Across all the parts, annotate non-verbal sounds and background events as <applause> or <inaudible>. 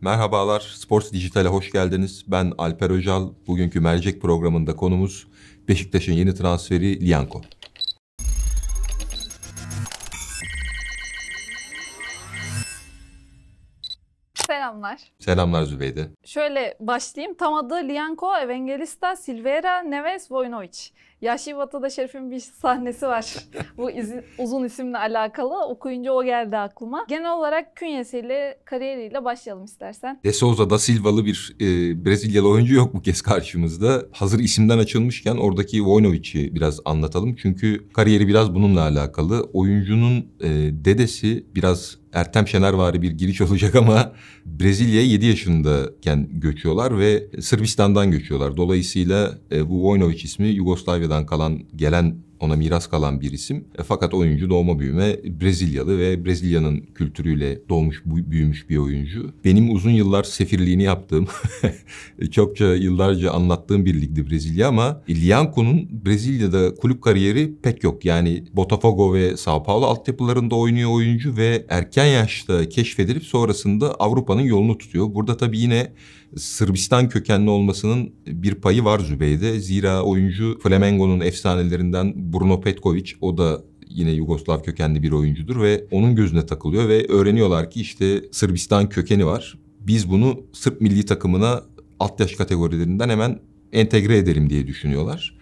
Merhabalar, Sports Dijital'e hoş geldiniz. Ben Alper Öcal. Bugünkü mercek programında konumuz Beşiktaş'ın yeni transferi Lianko. Selamlar. Selamlar Zübeyde. Şöyle başlayayım. Tam adı Lianko Evangelista Silveira Neves Vojnovic. Yaşı Batı'da Şerif'in bir sahnesi var. Bu izin, uzun isimle alakalı. Okuyunca o geldi aklıma. Genel olarak künyesiyle, kariyeriyle başlayalım istersen. De Souza da Silva'lı bir e, Brezilyalı oyuncu yok bu kez karşımızda. Hazır isimden açılmışken oradaki Vojnovic'i biraz anlatalım. Çünkü kariyeri biraz bununla alakalı. Oyuncunun e, dedesi biraz Ertem Şenervari bir giriş olacak ama Brezilya'ya 7 yaşındayken göçüyorlar ve Sırbistan'dan göçüyorlar. Dolayısıyla e, bu Vojnovic ismi Yugoslavya Antalya'dan kalan gelen ona miras kalan bir isim. E, fakat oyuncu doğma büyüme Brezilyalı ve Brezilya'nın kültürüyle doğmuş büyümüş bir oyuncu. Benim uzun yıllar sefirliğini yaptığım, <laughs> çokça yıllarca anlattığım bir ligdi Brezilya ama Lianco'nun Brezilya'da kulüp kariyeri pek yok. Yani Botafogo ve Sao Paulo altyapılarında oynuyor oyuncu ve erken yaşta keşfedilip sonrasında Avrupa'nın yolunu tutuyor. Burada tabii yine Sırbistan kökenli olmasının bir payı var Zübeyde. Zira oyuncu Flamengo'nun efsanelerinden Bruno Petkovic o da yine Yugoslav kökenli bir oyuncudur ve onun gözüne takılıyor ve öğreniyorlar ki işte Sırbistan kökeni var. Biz bunu Sırp milli takımına alt yaş kategorilerinden hemen entegre edelim diye düşünüyorlar.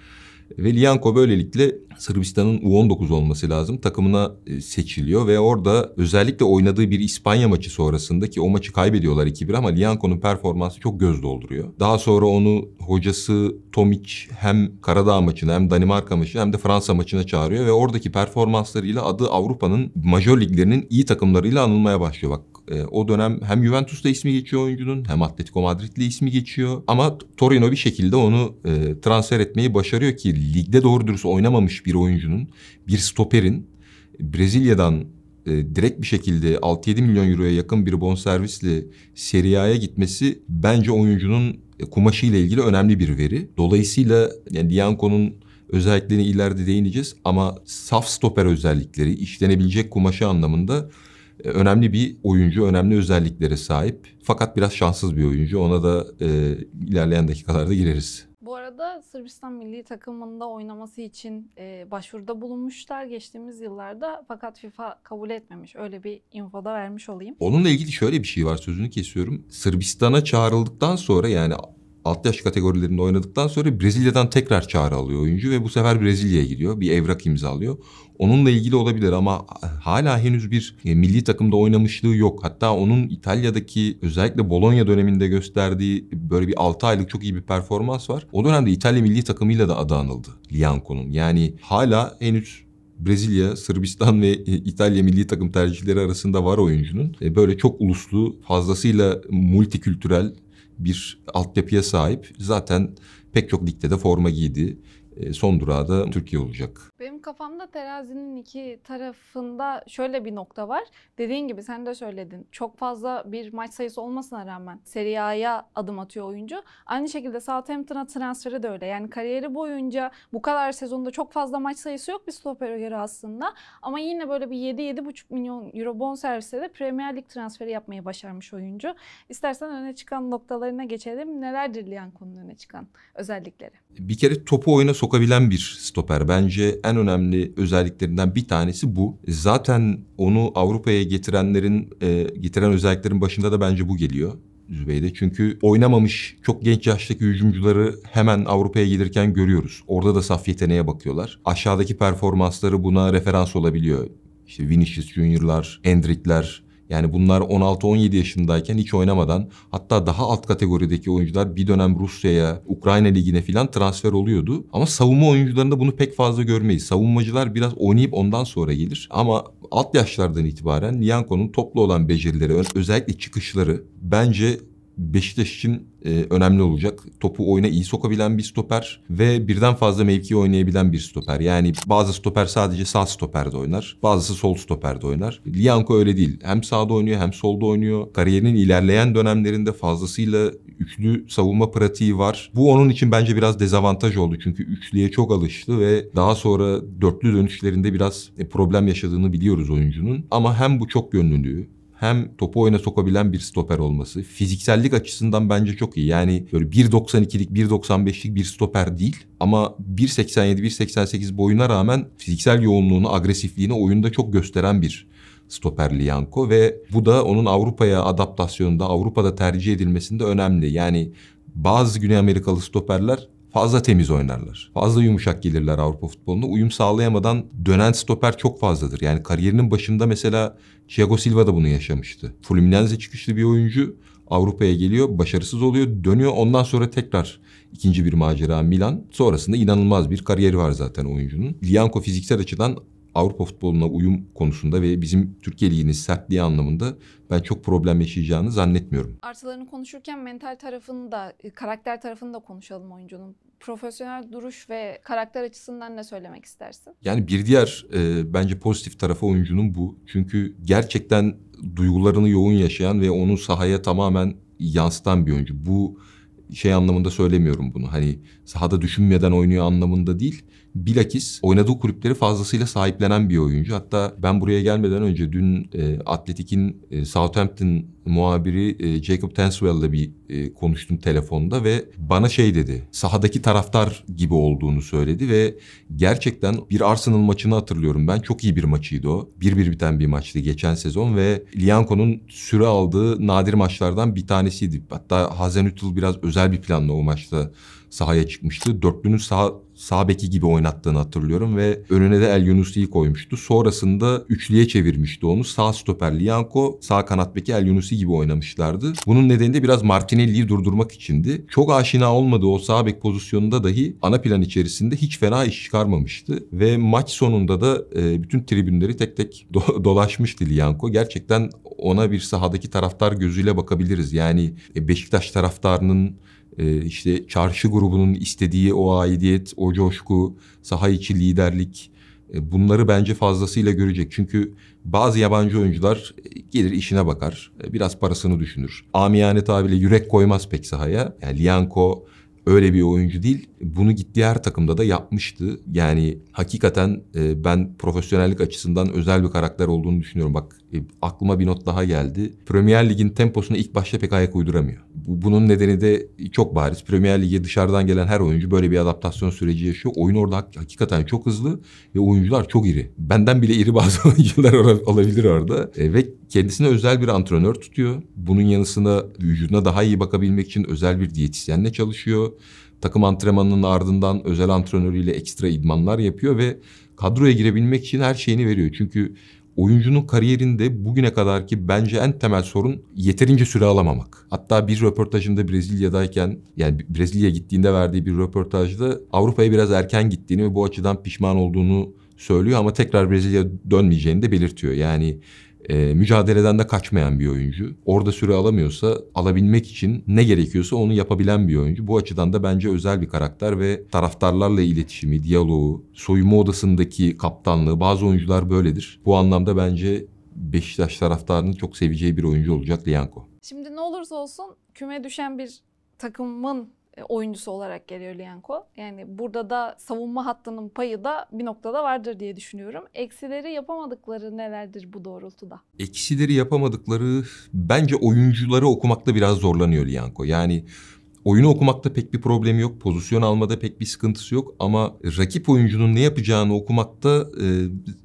Ve Lianko böylelikle Sırbistan'ın U19 olması lazım takımına e, seçiliyor ve orada özellikle oynadığı bir İspanya maçı sonrasında ki o maçı kaybediyorlar 2-1 ama Lianko'nun performansı çok göz dolduruyor. Daha sonra onu hocası Tomic hem Karadağ maçına hem Danimarka maçına hem de Fransa maçına çağırıyor ve oradaki performanslarıyla adı Avrupa'nın majör liglerinin iyi takımlarıyla anılmaya başlıyor. Bak e, o dönem hem Juventus'ta ismi geçiyor oyuncunun hem Atletico Madrid'le ismi geçiyor. Ama Torino bir şekilde onu e, transfer etmeyi başarıyor ki ligde doğru dürüst oynamamış bir oyuncunun, bir stoperin Brezilya'dan e, direkt bir şekilde 6-7 milyon euroya yakın bir bonservisle Serie A'ya gitmesi bence oyuncunun e, kumaşı ile ilgili önemli bir veri. Dolayısıyla yani Dianco'nun özelliklerini ileride değineceğiz ama saf stoper özellikleri, işlenebilecek kumaşı anlamında e, önemli bir oyuncu, önemli özelliklere sahip. Fakat biraz şanssız bir oyuncu. Ona da e, ilerleyen dakikalarda gireriz. Bu arada Sırbistan milli takımında oynaması için e, başvuruda bulunmuşlar geçtiğimiz yıllarda fakat FIFA kabul etmemiş. Öyle bir info da vermiş olayım. Onunla ilgili şöyle bir şey var sözünü kesiyorum. Sırbistan'a çağrıldıktan sonra yani alt yaş kategorilerinde oynadıktan sonra Brezilya'dan tekrar çağrı alıyor oyuncu ve bu sefer Brezilya'ya gidiyor. Bir evrak imzalıyor. Onunla ilgili olabilir ama e, hala henüz bir e, milli takımda oynamışlığı yok. Hatta onun İtalya'daki özellikle Bologna döneminde gösterdiği böyle bir 6 aylık çok iyi bir performans var. O dönemde İtalya milli takımıyla da adı anıldı Lianco'nun. Yani hala henüz Brezilya, Sırbistan ve e, İtalya milli takım tercihleri arasında var oyuncunun. Böyle çok uluslu, fazlasıyla multikültürel bir altyapıya sahip. Zaten pek çok ligde de forma giydi. E, son durağı da Türkiye olacak. Benim kafamda terazinin iki tarafında şöyle bir nokta var. Dediğin gibi sen de söyledin. Çok fazla bir maç sayısı olmasına rağmen Serie A'ya adım atıyor oyuncu. Aynı şekilde Southampton'a transferi de öyle. Yani kariyeri boyunca bu kadar sezonda çok fazla maç sayısı yok bir stopere göre aslında. Ama yine böyle bir 7-7,5 milyon euro bon servise de Premier Lig transferi yapmayı başarmış oyuncu. İstersen öne çıkan noktalarına geçelim. Nelerdir Lianco'nun öne çıkan özellikleri? Bir kere topu oyuna sokabilen bir stoper. Bence en önemli özelliklerinden bir tanesi bu. Zaten onu Avrupa'ya getirenlerin e, getiren özelliklerin başında da bence bu geliyor. Zübeyde. Çünkü oynamamış çok genç yaştaki hücumcuları hemen Avrupa'ya gelirken görüyoruz. Orada da saf yeteneğe bakıyorlar. Aşağıdaki performansları buna referans olabiliyor. İşte Vinicius Junior'lar, Endrick'ler, yani bunlar 16-17 yaşındayken hiç oynamadan hatta daha alt kategorideki oyuncular bir dönem Rusya'ya, Ukrayna Ligi'ne filan transfer oluyordu. Ama savunma oyuncularında bunu pek fazla görmeyiz. Savunmacılar biraz oynayıp ondan sonra gelir. Ama alt yaşlardan itibaren Niyanko'nun toplu olan becerileri, özellikle çıkışları bence Beşiktaş için e, önemli olacak. Topu oyuna iyi sokabilen bir stoper ve birden fazla mevkiye oynayabilen bir stoper. Yani bazı stoper sadece sağ stoperde oynar. Bazısı sol stoperde oynar. Lianco öyle değil. Hem sağda oynuyor hem solda oynuyor. Kariyerinin ilerleyen dönemlerinde fazlasıyla üçlü savunma pratiği var. Bu onun için bence biraz dezavantaj oldu. Çünkü üçlüye çok alıştı ve daha sonra dörtlü dönüşlerinde biraz e, problem yaşadığını biliyoruz oyuncunun. Ama hem bu çok yönlülüğü hem topu oyuna sokabilen bir stoper olması. Fiziksellik açısından bence çok iyi. Yani böyle 1.92'lik, 1.95'lik bir stoper değil ama 1.87, 1.88 boyuna rağmen fiziksel yoğunluğunu, agresifliğini oyunda çok gösteren bir stoper Lianko ve bu da onun Avrupa'ya adaptasyonunda, Avrupa'da tercih edilmesinde önemli. Yani bazı Güney Amerikalı stoperler fazla temiz oynarlar. Fazla yumuşak gelirler Avrupa futboluna. Uyum sağlayamadan dönen stoper çok fazladır. Yani kariyerinin başında mesela Thiago Silva da bunu yaşamıştı. Fluminense çıkışlı bir oyuncu Avrupa'ya geliyor, başarısız oluyor, dönüyor. Ondan sonra tekrar ikinci bir macera Milan. Sonrasında inanılmaz bir kariyeri var zaten oyuncunun. Lianco fiziksel açıdan Avrupa futboluna uyum konusunda ve bizim Türkiye Ligi'nin sertliği anlamında ben çok problem yaşayacağını zannetmiyorum. Artılarını konuşurken mental tarafını da, karakter tarafını da konuşalım oyuncunun profesyonel duruş ve karakter açısından ne söylemek istersin? Yani bir diğer e, bence pozitif tarafı oyuncunun bu. Çünkü gerçekten duygularını yoğun yaşayan ve onu sahaya tamamen yansıtan bir oyuncu. Bu şey anlamında söylemiyorum bunu. Hani sahada düşünmeden oynuyor anlamında değil bilakis oynadığı kulüpleri fazlasıyla sahiplenen bir oyuncu. Hatta ben buraya gelmeden önce dün e, Atletik'in e, Southampton muhabiri e, Jacob Tenswell'la bir e, konuştum telefonda ve bana şey dedi. Sahadaki taraftar gibi olduğunu söyledi ve gerçekten bir Arsenal maçını hatırlıyorum ben. Çok iyi bir maçıydı o. bir bir biten bir maçtı geçen sezon ve Lianco'nun süre aldığı nadir maçlardan bir tanesiydi. Hatta Hazenüttl biraz özel bir planla o maçta sahaya çıkmıştı. Dörtlünün saha sağ beki gibi oynattığını hatırlıyorum ve önüne de El Yunusi'yi koymuştu. Sonrasında üçlüye çevirmişti onu. Sağ stoper Lianco, sağ kanat beki El Yunusi gibi oynamışlardı. Bunun nedeni de biraz Martinelli'yi durdurmak içindi. Çok aşina olmadığı o sağ bek pozisyonunda dahi ana plan içerisinde hiç fena iş çıkarmamıştı. Ve maç sonunda da e, bütün tribünleri tek tek do- dolaşmıştı Lianco. Gerçekten ona bir sahadaki taraftar gözüyle bakabiliriz. Yani e, Beşiktaş taraftarının ee, işte çarşı grubunun istediği o aidiyet, o coşku, saha içi liderlik e, bunları bence fazlasıyla görecek. Çünkü bazı yabancı oyuncular e, gelir işine bakar, e, biraz parasını düşünür. Amiyane tabiyle yürek koymaz pek sahaya. Yani Lianco öyle bir oyuncu değil. Bunu gittiği her takımda da yapmıştı. Yani hakikaten e, ben profesyonellik açısından özel bir karakter olduğunu düşünüyorum. Bak e, aklıma bir not daha geldi. Premier Lig'in temposuna ilk başta pek ayak uyduramıyor. Bu, bunun nedeni de çok bariz. Premier Lig'e dışarıdan gelen her oyuncu böyle bir adaptasyon süreci yaşıyor. Oyun orada hakikaten çok hızlı ve oyuncular çok iri. Benden bile iri bazı <laughs> oyuncular olabilir orada. E, ve kendisine özel bir antrenör tutuyor. Bunun yanısına vücuduna daha iyi bakabilmek için özel bir diyetisyenle çalışıyor. Takım antrenmanının ardından özel antrenörüyle ekstra idmanlar yapıyor ve kadroya girebilmek için her şeyini veriyor. Çünkü oyuncunun kariyerinde bugüne kadarki bence en temel sorun yeterince süre alamamak. Hatta bir röportajında Brezilya'dayken yani Brezilya'ya gittiğinde verdiği bir röportajda Avrupa'ya biraz erken gittiğini ve bu açıdan pişman olduğunu söylüyor ama tekrar Brezilya dönmeyeceğini de belirtiyor. Yani e, mücadeleden de kaçmayan bir oyuncu. Orada süre alamıyorsa alabilmek için ne gerekiyorsa onu yapabilen bir oyuncu. Bu açıdan da bence özel bir karakter ve taraftarlarla iletişimi, diyaloğu, soyunma odasındaki kaptanlığı bazı oyuncular böyledir. Bu anlamda bence Beşiktaş taraftarının çok seveceği bir oyuncu olacak Lianko. Şimdi ne olursa olsun küme düşen bir takımın e, oyuncusu olarak geliyor Lienko. Yani burada da savunma hattının payı da bir noktada vardır diye düşünüyorum. Eksileri yapamadıkları nelerdir bu doğrultuda? Eksileri yapamadıkları bence oyuncuları okumakta biraz zorlanıyor Lienko. Yani oyunu okumakta pek bir problemi yok. Pozisyon almada pek bir sıkıntısı yok. Ama rakip oyuncunun ne yapacağını okumakta e,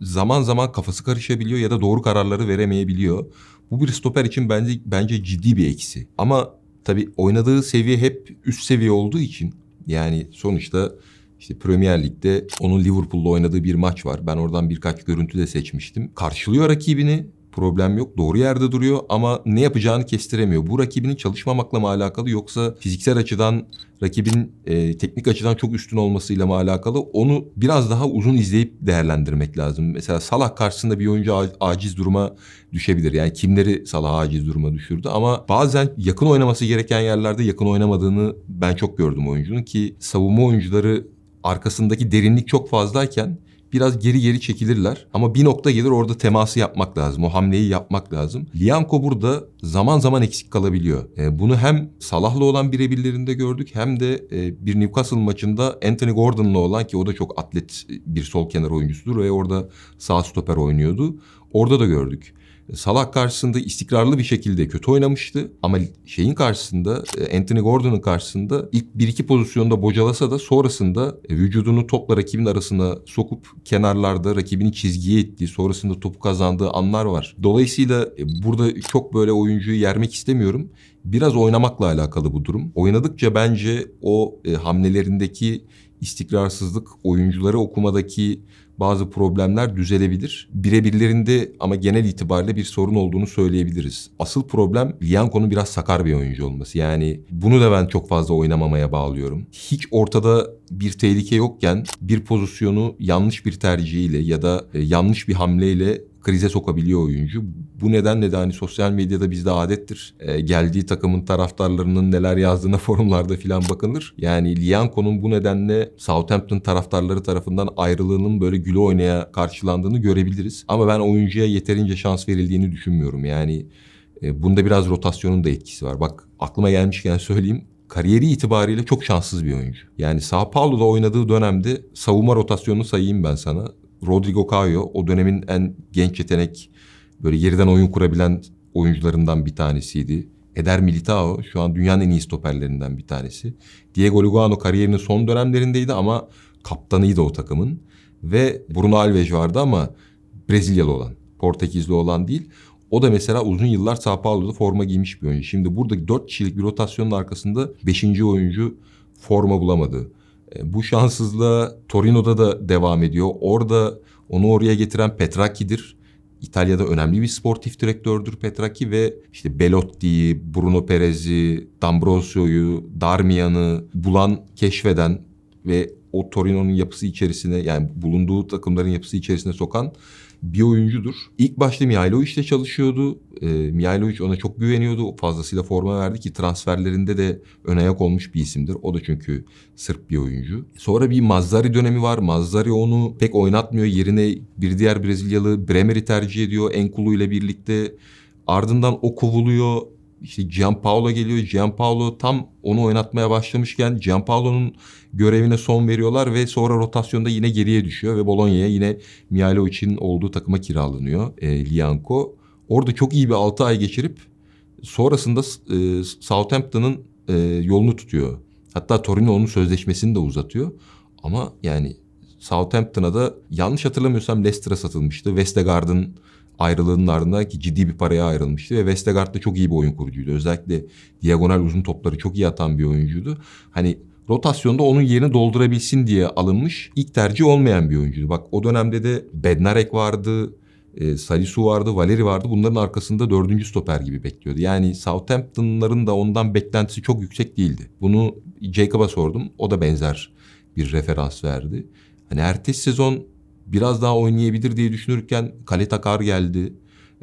zaman zaman kafası karışabiliyor ya da doğru kararları veremeyebiliyor. Bu bir stoper için bence bence ciddi bir eksi. Ama Tabii oynadığı seviye hep üst seviye olduğu için yani sonuçta işte Premier Lig'de onun Liverpool'la oynadığı bir maç var. Ben oradan birkaç görüntü de seçmiştim. Karşılıyor rakibini problem yok. Doğru yerde duruyor ama ne yapacağını kestiremiyor. Bu rakibinin çalışmamakla mı alakalı yoksa fiziksel açıdan rakibin e, teknik açıdan çok üstün olmasıyla mı alakalı? Onu biraz daha uzun izleyip değerlendirmek lazım. Mesela Salah karşısında bir oyuncu aciz duruma düşebilir. Yani kimleri Salah aciz duruma düşürdü ama bazen yakın oynaması gereken yerlerde yakın oynamadığını ben çok gördüm oyuncunun ki savunma oyuncuları arkasındaki derinlik çok fazlayken biraz geri geri çekilirler. Ama bir nokta gelir orada teması yapmak lazım. O hamleyi yapmak lazım. Lianco burada zaman zaman eksik kalabiliyor. E, bunu hem Salah'la olan birebirlerinde gördük hem de e, bir Newcastle maçında Anthony Gordon'la olan ki o da çok atlet e, bir sol kenar oyuncusudur ve orada sağ stoper oynuyordu. Orada da gördük. Salah karşısında istikrarlı bir şekilde kötü oynamıştı ama şeyin karşısında e, Anthony Gordon'un karşısında ilk bir iki pozisyonda bocalasa da sonrasında e, vücudunu topla rakibin arasına sokup kenarlarda rakibini çizgiye ettiği sonrasında topu kazandığı anlar var. Dolayısıyla e, burada çok böyle oyuncuyu yermek istemiyorum. Biraz oynamakla alakalı bu durum. Oynadıkça bence o hamlelerindeki istikrarsızlık, oyuncuları okumadaki bazı problemler düzelebilir. Birebirlerinde ama genel itibariyle bir sorun olduğunu söyleyebiliriz. Asıl problem Lianco'nun biraz sakar bir oyuncu olması. Yani bunu da ben çok fazla oynamamaya bağlıyorum. Hiç ortada bir tehlike yokken bir pozisyonu yanlış bir tercihiyle ya da e, yanlış bir hamleyle krize sokabiliyor oyuncu. Bu nedenle de hani sosyal medyada bizde adettir. E, geldiği takımın taraftarlarının neler yazdığına <laughs> forumlarda filan bakılır. Yani Lianco'nun bu nedenle Southampton taraftarları tarafından ayrılığının böyle gülü oynaya karşılandığını görebiliriz. Ama ben oyuncuya yeterince şans verildiğini düşünmüyorum. Yani e, bunda biraz rotasyonun da etkisi var. Bak aklıma gelmişken söyleyeyim kariyeri itibariyle çok şanssız bir oyuncu. Yani Sao Paulo'da oynadığı dönemde savunma rotasyonunu sayayım ben sana. Rodrigo Caio o dönemin en genç yetenek böyle yerden oyun kurabilen oyuncularından bir tanesiydi. Eder Militao şu an dünyanın en iyi stoperlerinden bir tanesi. Diego Lugano kariyerinin son dönemlerindeydi ama kaptanıydı o takımın. Ve Bruno Alves vardı ama Brezilyalı olan, Portekizli olan değil. O da mesela uzun yıllar Sao Paulo'da forma giymiş bir oyuncu. Şimdi buradaki dört kişilik bir rotasyonun arkasında beşinci oyuncu forma bulamadı. E, bu şanssızlığa Torino'da da devam ediyor. Orada onu oraya getiren Petracchi'dir. İtalya'da önemli bir sportif direktördür Petracchi ve işte Belotti'yi, Bruno Perez'i, D'Ambrosio'yu, Darmian'ı bulan, keşfeden ve o Torino'nun yapısı içerisine yani bulunduğu takımların yapısı içerisine sokan bir oyuncudur. İlk başta Mihailovic'le çalışıyordu. E, Mihailovic ona çok güveniyordu. Fazlasıyla forma verdi ki transferlerinde de ön ayak olmuş bir isimdir. O da çünkü Sırp bir oyuncu. Sonra bir Mazzari dönemi var. Mazzari onu pek oynatmıyor. Yerine bir diğer Brezilyalı Bremer'i tercih ediyor. Enkulu ile birlikte. Ardından o kovuluyor işte Gianpaolo geliyor. Gianpaolo tam onu oynatmaya başlamışken Gianpaolo'nun görevine son veriyorlar ve sonra rotasyonda yine geriye düşüyor ve Bologna'ya yine Mihailovic'in olduğu takıma kiralanıyor e, Lianco. Orada çok iyi bir 6 ay geçirip sonrasında e, Southampton'ın e, yolunu tutuyor. Hatta Torino onun sözleşmesini de uzatıyor. Ama yani Southampton'a da yanlış hatırlamıyorsam Leicester'a satılmıştı. Westergaard'ın ayrılığının ardından ki ciddi bir paraya ayrılmıştı ve Vestergaard da çok iyi bir oyun kurucuydu. Özellikle diagonal uzun topları çok iyi atan bir oyuncuydu. Hani rotasyonda onun yerini doldurabilsin diye alınmış ilk tercih olmayan bir oyuncuydu. Bak o dönemde de Bednarek vardı, e, Salisu vardı, Valeri vardı. Bunların arkasında dördüncü stoper gibi bekliyordu. Yani Southampton'ların da ondan beklentisi çok yüksek değildi. Bunu Jacob'a sordum. O da benzer bir referans verdi. Hani ertesi sezon biraz daha oynayabilir diye düşünürken Kale Takar geldi.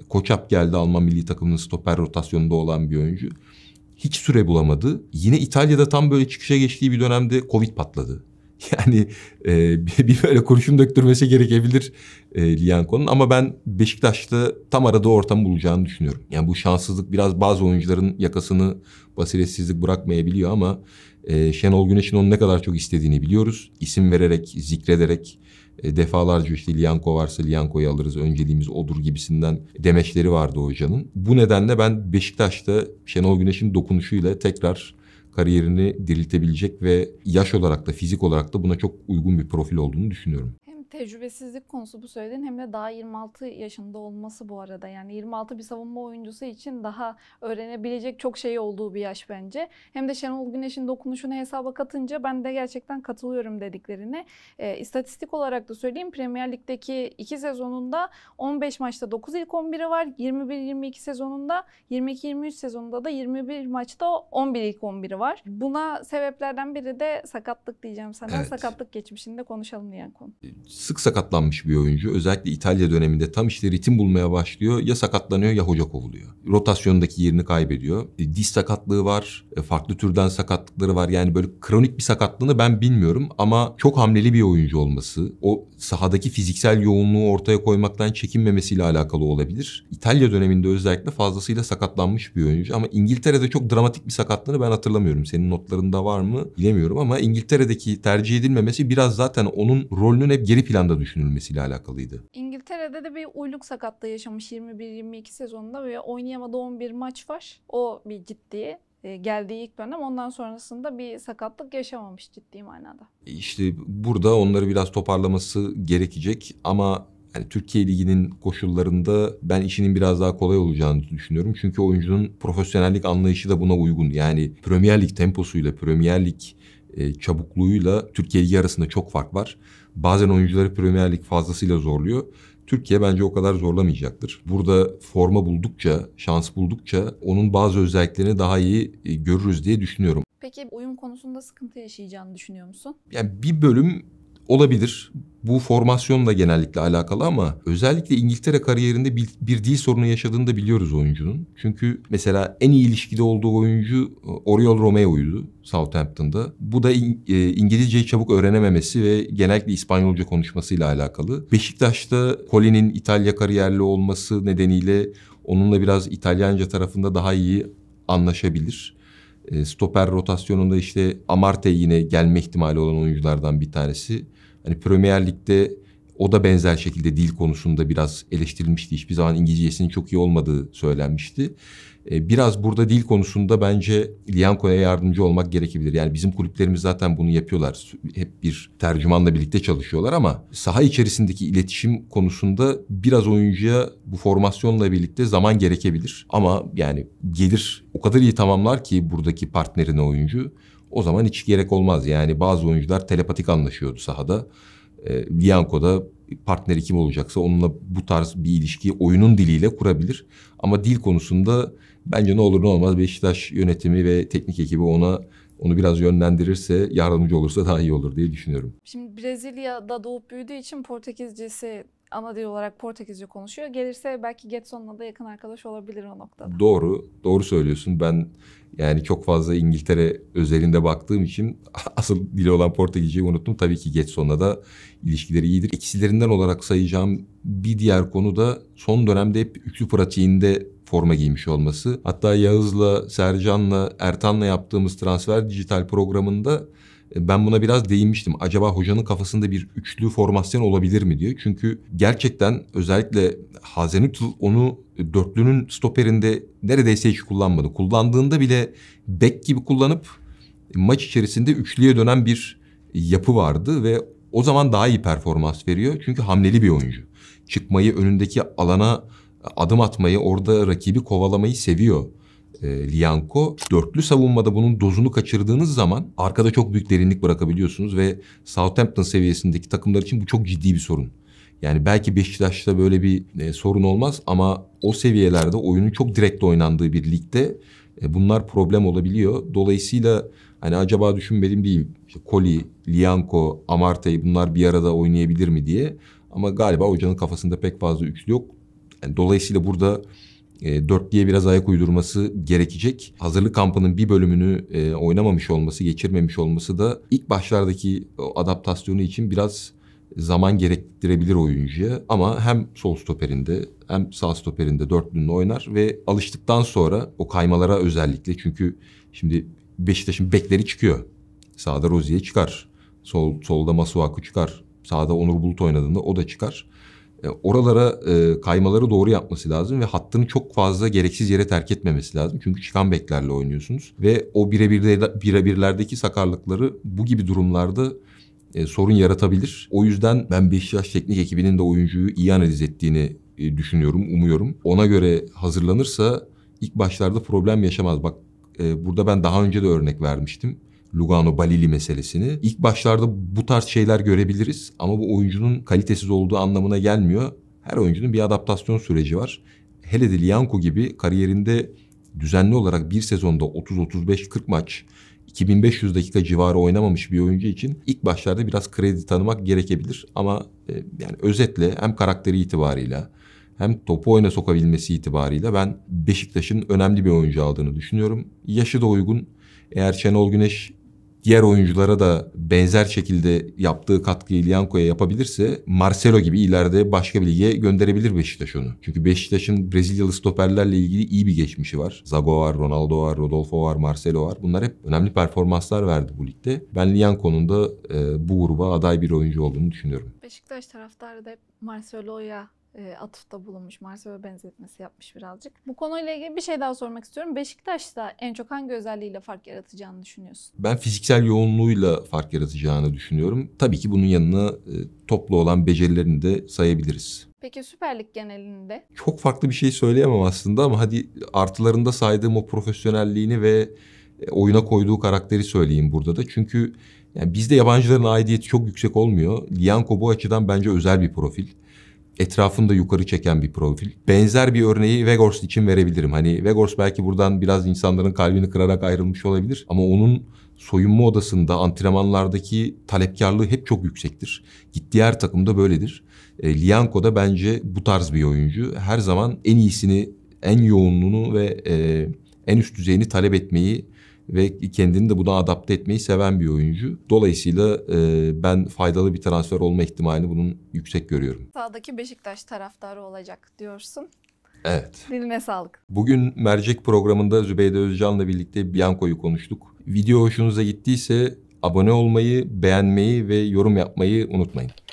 Koçap geldi Alman milli takımının stoper rotasyonunda olan bir oyuncu. Hiç süre bulamadı. Yine İtalya'da tam böyle çıkışa geçtiği bir dönemde Covid patladı. <laughs> Yani e, bir böyle kurşun döktürmesi gerekebilir e, Lianco'nun ama ben Beşiktaş'ta tam arada ortamı bulacağını düşünüyorum. Yani bu şanssızlık biraz bazı oyuncuların yakasını basiretsizlik bırakmayabiliyor ama e, Şenol Güneş'in onu ne kadar çok istediğini biliyoruz. İsim vererek, zikrederek e, defalarca işte Lianko varsa Lianko'yu alırız, önceliğimiz odur gibisinden demeçleri vardı hocanın. Bu nedenle ben Beşiktaş'ta Şenol Güneş'in dokunuşuyla tekrar kariyerini diriltebilecek ve yaş olarak da fizik olarak da buna çok uygun bir profil olduğunu düşünüyorum tecrübesizlik konusu bu söylediğin hem de daha 26 yaşında olması bu arada. Yani 26 bir savunma oyuncusu için daha öğrenebilecek çok şey olduğu bir yaş bence. Hem de Şenol Güneş'in dokunuşunu hesaba katınca ben de gerçekten katılıyorum dediklerine. E, istatistik olarak da söyleyeyim Premier Lig'deki iki sezonunda 15 maçta 9 ilk 11'i var. 21-22 sezonunda 22-23 sezonunda da 21 maçta 11 ilk 11'i var. Buna sebeplerden biri de sakatlık diyeceğim sana. Evet. Sakatlık geçmişinde konuşalım diyen konu. Ee, sık sakatlanmış bir oyuncu. Özellikle İtalya döneminde tam işte ritim bulmaya başlıyor. Ya sakatlanıyor ya hoca kovuluyor. Rotasyondaki yerini kaybediyor. E, diz sakatlığı var. E, farklı türden sakatlıkları var. Yani böyle kronik bir sakatlığını ben bilmiyorum ama çok hamleli bir oyuncu olması, o sahadaki fiziksel yoğunluğu ortaya koymaktan çekinmemesiyle alakalı olabilir. İtalya döneminde özellikle fazlasıyla sakatlanmış bir oyuncu ama İngiltere'de çok dramatik bir sakatlığını ben hatırlamıyorum. Senin notlarında var mı bilemiyorum ama İngiltere'deki tercih edilmemesi biraz zaten onun rolünün hep geri planda düşünülmesiyle alakalıydı. İngiltere'de de bir uyluk sakatlığı yaşamış 21-22 sezonunda ve oynayamadığı 11 maç var. O bir ciddi e, geldiği ilk dönem ondan sonrasında bir sakatlık yaşamamış ciddi manada. E, işte burada onları biraz toparlaması gerekecek ama yani Türkiye Ligi'nin koşullarında ben işinin biraz daha kolay olacağını düşünüyorum. Çünkü oyuncunun profesyonellik anlayışı da buna uygun. Yani Premier Lig temposuyla, Premier Lig e, çabukluğuyla Türkiye Ligi arasında çok fark var. Bazen oyuncuları Premier Lig fazlasıyla zorluyor. Türkiye bence o kadar zorlamayacaktır. Burada forma buldukça, şans buldukça onun bazı özelliklerini daha iyi e, görürüz diye düşünüyorum. Peki oyun konusunda sıkıntı yaşayacağını düşünüyor musun? Yani bir bölüm olabilir. Bu formasyonla genellikle alakalı ama özellikle İngiltere kariyerinde bir, bir dil sorunu yaşadığını da biliyoruz oyuncunun. Çünkü mesela en iyi ilişkide olduğu oyuncu e, Oriol Romeo'ydu Southampton'da. Bu da in, e, İngilizceyi çabuk öğrenememesi ve genellikle İspanyolca konuşmasıyla alakalı. Beşiktaş'ta Colin'in İtalya kariyerli olması nedeniyle onunla biraz İtalyanca tarafında daha iyi anlaşabilir. E, stoper rotasyonunda işte Amarte yine gelme ihtimali olan oyunculardan bir tanesi. Hani Premier Lig'de o da benzer şekilde dil konusunda biraz eleştirilmişti. Hiçbir zaman İngilizcesinin çok iyi olmadığı söylenmişti. Ee, biraz burada dil konusunda bence Lianco'ya yardımcı olmak gerekebilir. Yani bizim kulüplerimiz zaten bunu yapıyorlar. Hep bir tercümanla birlikte çalışıyorlar ama saha içerisindeki iletişim konusunda biraz oyuncuya bu formasyonla birlikte zaman gerekebilir. Ama yani gelir o kadar iyi tamamlar ki buradaki partnerine oyuncu o zaman hiç gerek olmaz. Yani bazı oyuncular telepatik anlaşıyordu sahada e, ee, Bianco'da partneri kim olacaksa onunla bu tarz bir ilişkiyi oyunun diliyle kurabilir. Ama dil konusunda bence ne olur ne olmaz Beşiktaş yönetimi ve teknik ekibi ona onu biraz yönlendirirse, yardımcı olursa daha iyi olur diye düşünüyorum. Şimdi Brezilya'da doğup büyüdüğü için Portekizcesi ana dil olarak Portekizce konuşuyor. Gelirse belki Getson'la da yakın arkadaş olabilir o noktada. Doğru, doğru söylüyorsun. Ben yani çok fazla İngiltere özelinde baktığım için <laughs> asıl dili olan Portekizceyi unuttum. Tabii ki Getson'la da ilişkileri iyidir. Eksilerinden olarak sayacağım bir diğer konu da son dönemde hep üçlü pratiğinde forma giymiş olması. Hatta Yağız'la, Sercan'la, Ertan'la yaptığımız transfer dijital programında e, ben buna biraz değinmiştim. Acaba hocanın kafasında bir üçlü formasyon olabilir mi diyor. Çünkü gerçekten özellikle Hazenütl onu dörtlünün stoperinde neredeyse hiç kullanmadı. Kullandığında bile bek gibi kullanıp maç içerisinde üçlüye dönen bir yapı vardı ve o zaman daha iyi performans veriyor. Çünkü hamleli bir oyuncu. Çıkmayı önündeki alana adım atmayı, orada rakibi kovalamayı seviyor e, Lianco. Dörtlü savunmada bunun dozunu kaçırdığınız zaman arkada çok büyük derinlik bırakabiliyorsunuz ve Southampton seviyesindeki takımlar için bu çok ciddi bir sorun. Yani belki Beşiktaş'ta böyle bir e, sorun olmaz ama o seviyelerde oyunun çok direkt oynandığı bir ligde e, bunlar problem olabiliyor. Dolayısıyla hani acaba düşünmedim değil. İşte Koli, Lianco, Amartey bunlar bir arada oynayabilir mi diye. Ama galiba hocanın kafasında pek fazla üçlü yok. Yani dolayısıyla burada e, dörtlüye biraz ayak uydurması gerekecek. Hazırlık kampının bir bölümünü e, oynamamış olması, geçirmemiş olması da ilk başlardaki adaptasyonu için biraz zaman gerektirebilir oyuncuya. Ama hem sol stoperinde hem sağ stoperinde dörtlünü oynar ve alıştıktan sonra o kaymalara özellikle çünkü şimdi Beşiktaş'ın bekleri çıkıyor. Sağda Rozier çıkar. Sol, solda Masuaku çıkar. Sağda Onur Bulut oynadığında o da çıkar. E, oralara e, kaymaları doğru yapması lazım ve hattını çok fazla gereksiz yere terk etmemesi lazım. Çünkü çıkan beklerle oynuyorsunuz ve o birebirde birebirlerdeki sakarlıkları bu gibi durumlarda e, sorun yaratabilir. O yüzden ben Beşiktaş teknik ekibinin de oyuncuyu iyi analiz ettiğini düşünüyorum, umuyorum. Ona göre hazırlanırsa ilk başlarda problem yaşamaz. Bak burada ben daha önce de örnek vermiştim. Lugano-Balili meselesini. İlk başlarda bu tarz şeyler görebiliriz ama bu oyuncunun kalitesiz olduğu anlamına gelmiyor. Her oyuncunun bir adaptasyon süreci var. Hele de Lianco gibi kariyerinde düzenli olarak bir sezonda 30-35-40 maç 2500 dakika civarı oynamamış bir oyuncu için ilk başlarda biraz kredi tanımak gerekebilir. Ama e, yani özetle hem karakteri itibarıyla hem topu oyuna sokabilmesi itibarıyla ben Beşiktaş'ın önemli bir oyuncu aldığını düşünüyorum. Yaşı da uygun. Eğer Şenol Güneş diğer oyunculara da benzer şekilde yaptığı katkıyı Lianco'ya yapabilirse Marcelo gibi ileride başka bir lige gönderebilir Beşiktaş onu. Çünkü Beşiktaş'ın Brezilyalı stoperlerle ilgili iyi bir geçmişi var. Zago var, Ronaldo var, Rodolfo var, Marcelo var. Bunlar hep önemli performanslar verdi bu ligde. Ben Lianco'nun da e, bu gruba aday bir oyuncu olduğunu düşünüyorum. Beşiktaş taraftarı da hep Marcelo'ya e, atıfta bulunmuş. Marseille benzetmesi yapmış birazcık. Bu konuyla ilgili bir şey daha sormak istiyorum. Beşiktaş'ta en çok hangi özelliğiyle fark yaratacağını düşünüyorsun? Ben fiziksel yoğunluğuyla fark yaratacağını düşünüyorum. Tabii ki bunun yanına e, toplu olan becerilerini de sayabiliriz. Peki Süper Lig genelinde? Çok farklı bir şey söyleyemem aslında ama hadi artılarında saydığım o profesyonelliğini ve e, oyuna koyduğu karakteri söyleyeyim burada da. Çünkü yani bizde yabancıların aidiyeti çok yüksek olmuyor. Lianko bu açıdan bence özel bir profil etrafında yukarı çeken bir profil. Benzer bir örneği Vegors için verebilirim. Hani Vegors belki buradan biraz insanların kalbini kırarak ayrılmış olabilir ama onun soyunma odasında antrenmanlardaki talepkarlığı hep çok yüksektir. Gittiği her takımda böyledir. E, Lianco da bence bu tarz bir oyuncu. Her zaman en iyisini, en yoğunluğunu ve e, en üst düzeyini talep etmeyi ve kendini de buna adapte etmeyi seven bir oyuncu. Dolayısıyla e, ben faydalı bir transfer olma ihtimalini bunun yüksek görüyorum. Sağdaki Beşiktaş taraftarı olacak diyorsun. Evet. Diline sağlık. Bugün Mercek programında Zübeyde Özcan'la birlikte Bianco'yu konuştuk. Video hoşunuza gittiyse abone olmayı, beğenmeyi ve yorum yapmayı unutmayın.